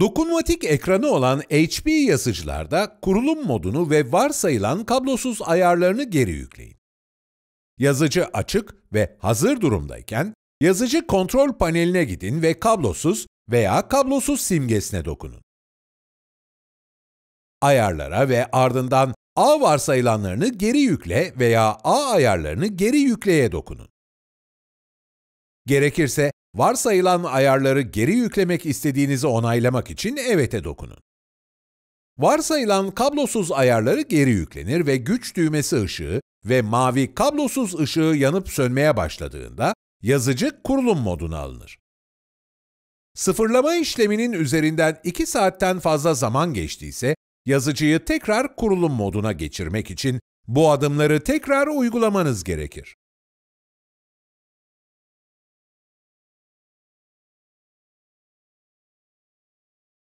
Dokunmatik ekranı olan HP yazıcılarda kurulum modunu ve varsayılan kablosuz ayarlarını geri yükleyin. Yazıcı açık ve hazır durumdayken, yazıcı kontrol paneline gidin ve kablosuz veya kablosuz simgesine dokunun. Ayarlara ve ardından A varsayılanlarını geri yükle veya A ayarlarını geri yükleye dokunun. Gerekirse Varsayılan ayarları geri yüklemek istediğinizi onaylamak için evet'e dokunun. Varsayılan kablosuz ayarları geri yüklenir ve güç düğmesi ışığı ve mavi kablosuz ışığı yanıp sönmeye başladığında yazıcı kurulum moduna alınır. Sıfırlama işleminin üzerinden 2 saatten fazla zaman geçtiyse, yazıcıyı tekrar kurulum moduna geçirmek için bu adımları tekrar uygulamanız gerekir.